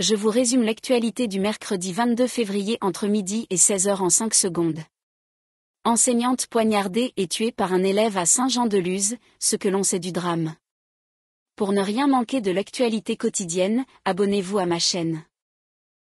je vous résume l'actualité du mercredi 22 février entre midi et 16h en 5 secondes. Enseignante poignardée et tuée par un élève à Saint-Jean-de-Luz, ce que l'on sait du drame. Pour ne rien manquer de l'actualité quotidienne, abonnez-vous à ma chaîne.